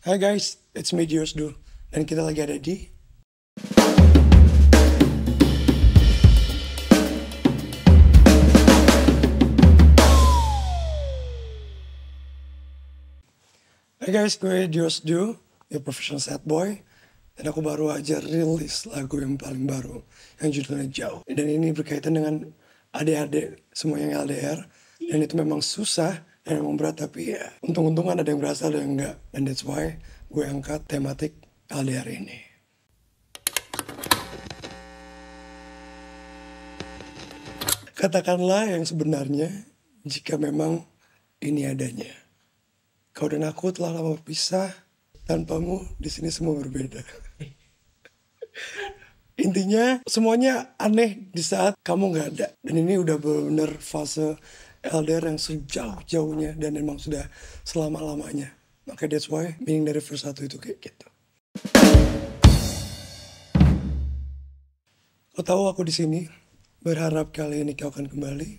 Hai guys, it's me Diosdul dan kita lagi ada di Hai guys, gue Diosdul, the professional set boy dan aku baru aja rilis lagu yang paling baru yang judulnya Jauh dan ini berkaitan dengan adik-adik semua yang LDR dan itu memang susah dan yang berat tapi ya untung-untungan ada yang berasal ada yang enggak and that's why gue angkat tematik hari ini katakanlah yang sebenarnya jika memang ini adanya kau dan aku telah lama berpisah tanpamu di sini semua berbeda intinya semuanya aneh di saat kamu nggak ada dan ini udah benar-benar fase LDR yang sejauh-jauhnya dan memang sudah selama-lamanya. Maka that's why meaning dari verse 1 itu kayak gitu. Kau tahu aku di sini, berharap kali ini kau akan kembali.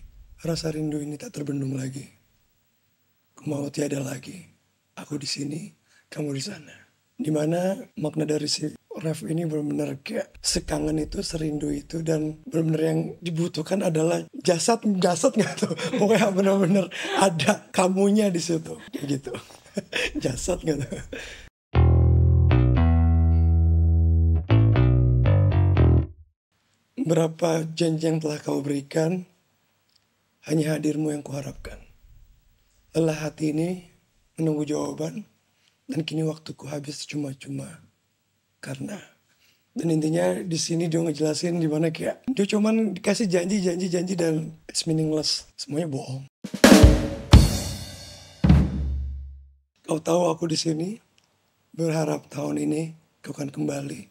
Rasa rindu ini tak terbendung lagi. Ku mau tiada lagi. Aku di sini, kamu di sana. Dimana makna dari si ref ini benar-benar kayak sekangen itu serindu itu dan benar-benar yang dibutuhkan adalah jasad jasad nggak tuh pokoknya benar-benar ada kamunya di situ kayak gitu jasad nggak tuh Berapa janji yang telah kau berikan, hanya hadirmu yang kuharapkan. Lelah hati ini menunggu jawaban, dan kini waktuku habis cuma-cuma karena dan intinya di sini dia ngejelasin di mana kayak dia cuman dikasih janji janji janji dan it's meaningless semuanya bohong kau tahu aku di sini berharap tahun ini kau akan kembali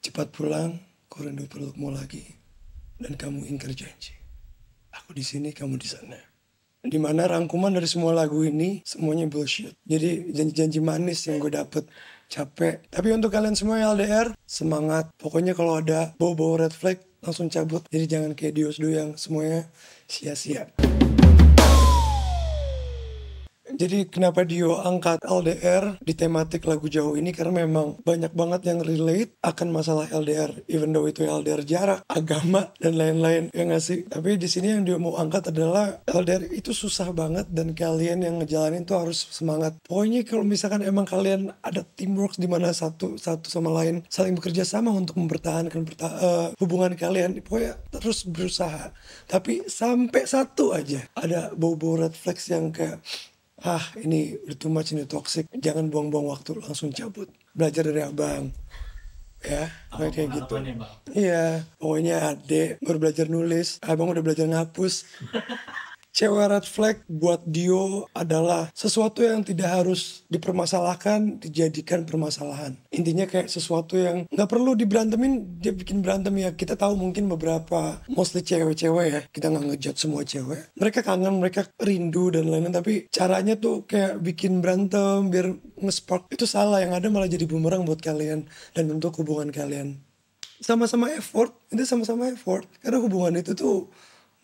cepat pulang kau rindu pelukmu lagi dan kamu ingkar janji aku di sini kamu di sana di mana rangkuman dari semua lagu ini semuanya bullshit. Jadi janji-janji manis yang gue dapet capek. Tapi untuk kalian semua yang LDR, semangat. Pokoknya kalau ada bobo red flag, langsung cabut. Jadi jangan kayak Dios do yang semuanya sia-sia. Jadi kenapa Dio angkat LDR di tematik lagu jauh ini karena memang banyak banget yang relate akan masalah LDR even though itu LDR jarak, agama dan lain-lain ya nggak sih? Tapi di sini yang Dio mau angkat adalah LDR itu susah banget dan kalian yang ngejalanin tuh harus semangat. Pokoknya kalau misalkan emang kalian ada teamwork di mana satu satu sama lain saling bekerja sama untuk mempertahankan perta uh, hubungan kalian pokoknya terus berusaha tapi sampai satu aja ada bobo red flags yang kayak ah ini too much ini toxic jangan buang-buang waktu langsung cabut belajar dari abang ya apa kayak gitu ya, iya pokoknya adek baru belajar nulis abang udah belajar ngapus cewek red flag buat Dio adalah sesuatu yang tidak harus dipermasalahkan, dijadikan permasalahan. Intinya kayak sesuatu yang nggak perlu diberantemin, dia bikin berantem ya. Kita tahu mungkin beberapa mostly cewek-cewek ya, kita nggak ngejat semua cewek. Mereka kangen, mereka rindu dan lain-lain, tapi caranya tuh kayak bikin berantem biar ngespark itu salah yang ada malah jadi bumerang buat kalian dan untuk hubungan kalian sama-sama effort itu sama-sama effort karena hubungan itu tuh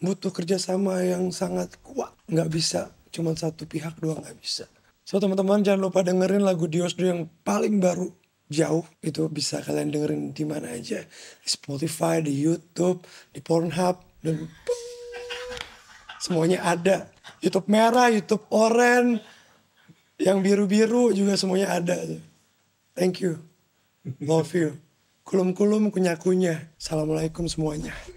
butuh kerjasama yang sangat kuat. Nggak bisa cuma satu pihak doang nggak bisa. So teman-teman jangan lupa dengerin lagu Diosdo yang paling baru jauh itu bisa kalian dengerin di mana aja di Spotify, di YouTube, di Pornhub dan semuanya ada. YouTube merah, YouTube oranye, yang biru-biru juga semuanya ada. Thank you. Love you. Kulum-kulum kunyah-kunyah. Assalamualaikum semuanya.